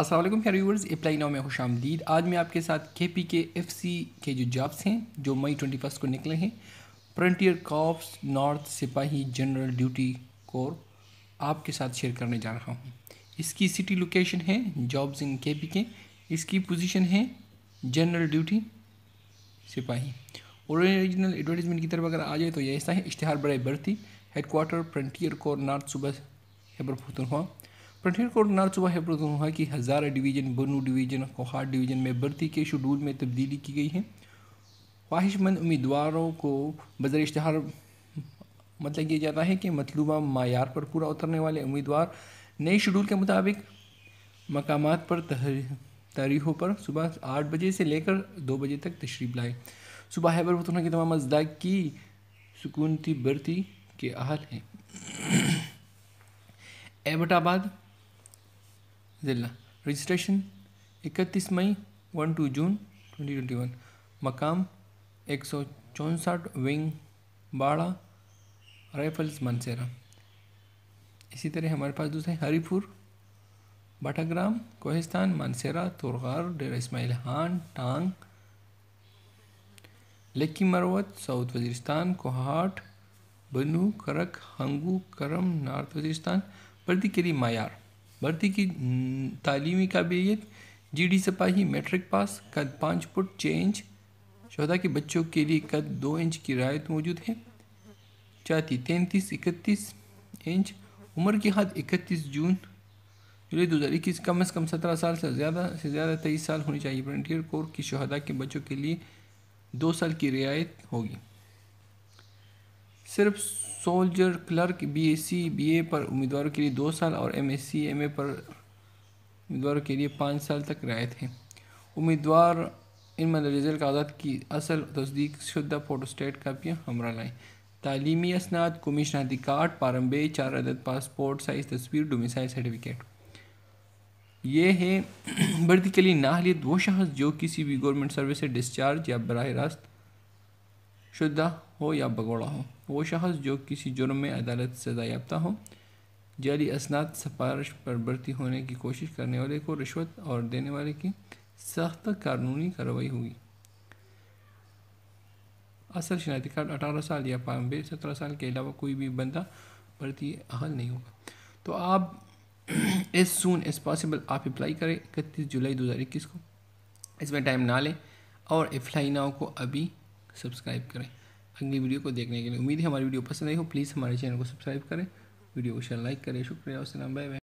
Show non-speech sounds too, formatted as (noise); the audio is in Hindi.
असलम खैर व्यूवर्स अप्लाई नाव में खुश आमदीद आज मैं आपके साथ के पी के एफ सी के जो जॉब्स हैं जो मई ट्वेंटी फर्स्ट को निकले हैं फ्रंटियर कॉप्स नॉर्थ सिपाही जनरल ड्यूटी कोर आपके साथ शेयर करने जा रहा हूँ इसकी सिटी लोकेशन है जॉब्स इन के पी के इसकी पोजिशन है जनरल ड्यूटी सिपाही रीजनल एडवर्टीजमेंट की तरफ अगर आ जाए तो यह ऐसा है इश्तहार बड़े बढ़ती हेडकोार्टर फ्रंटियर कोर नॉर्थ सुबह खैबर हुआ पठानकोट नारसूबा है हवा की हज़ारा डिवीज़न बनू डिवीज़न कोहार डिवीज़न में भर्ती के शेड्यूल में तब्दीली की गई है ख्वाहिशमंद उम्मीदवारों को बजर इश्तहार मतलब किया जाता है कि मतलूबा मैार पर पूरा उतरने वाले उम्मीदवार नए शेड्यूल के मुताबिक मकाम पर तारीखों पर सुबह आठ बजे से लेकर दो बजे तक तशरीफ लाए सुबह हैबर वतन के तमाम अजदा की सुकूनती भर्ती के अहल हैं (clears throat) एबटाबाद ज़िला रजिस्ट्रेशन इकतीस मई वन टू जून ट्वेंटी ट्वेंटी वन मकाम एक सौ चौंसठ विंग बाड़ा राइफल्स मनसेरा इसी तरह हमारे पास दूसरे हरीपुर बाटाग्राम कोहिस्तान मानसेरा तुरगार डेरा इसमाइल खान टांग लेकी मरवत साउथ वजीरिस्तान कोहाट बनू करक हंगू करम नॉर्थ वजीरिस्तान प्रतिक्री मायार भर्ती की तालीमी काबिलियत जी डी सिपाही मेट्रिक पास कद पाँच फुट छः इंच शहदा के बच्चों के लिए कद दो इंच की रायत मौजूद है चाहती तैंतीस इकतीस इंच उम्र की हद इकतीस जून जुलाई दो हज़ार इक्कीस कम अज़ कम सत्रह साल से ज़्यादा से ज़्यादा तेईस साल होनी चाहिए फ्रंटियर कोर की शहदा के बच्चों के लिए दो साल की रियायत होगी सिर्फ सोल्जर क्लर्क बीएससी बीए पर उम्मीदवारों के लिए दो साल और एमएससी एमए पर उम्मीदवारों के लिए पाँच साल तक रहे थे उम्मीदवार इन मनरेजर कागजात की असल तस्दीक शुदा फोटोस्टेट कापियाँ हमरा लाएँ तलीमी असनाद कमीशनरी कार्ड पारम्बे चार अदद पासपोर्ट साइज़ तस्वीर डोमिसाइल सर्टिफिकेट ये है (clears throat) भर्ती के लिए नाहलियत वो शख्स जो किसी भी गवर्नमेंट सर्विस से डिस्चार्ज या बरह रास्त शुद्धा हो या भगोड़ा हो वो शख्स जो किसी जुर्म में अदालत सजा याफ्ता हो जाली असनाद सफारश पर भर्ती होने की कोशिश करने वाले को रिश्वत और देने वाले की सख्त कानूनी कार्रवाई होगी असल शनाती कार्ड अठारह साल या बानवे सत्रह साल के अलावा कोई भी बंदा भर्ती अहल नहीं होगा तो आप एज सुन एज पॉसिबल आप अप्लाई करें इकतीस जुलाई दो हज़ार इक्कीस को इसमें टाइम ना लें और अप्लाई नाव को अभी सब्सक्राइब करें अगली वीडियो को देखने के लिए उम्मीद है हमारी वीडियो पसंद आई हो प्लीज़ हमारे चैनल को सब्सक्राइब करें वीडियो को शेयर लाइक करें शुक्रिया उससे बाय बाय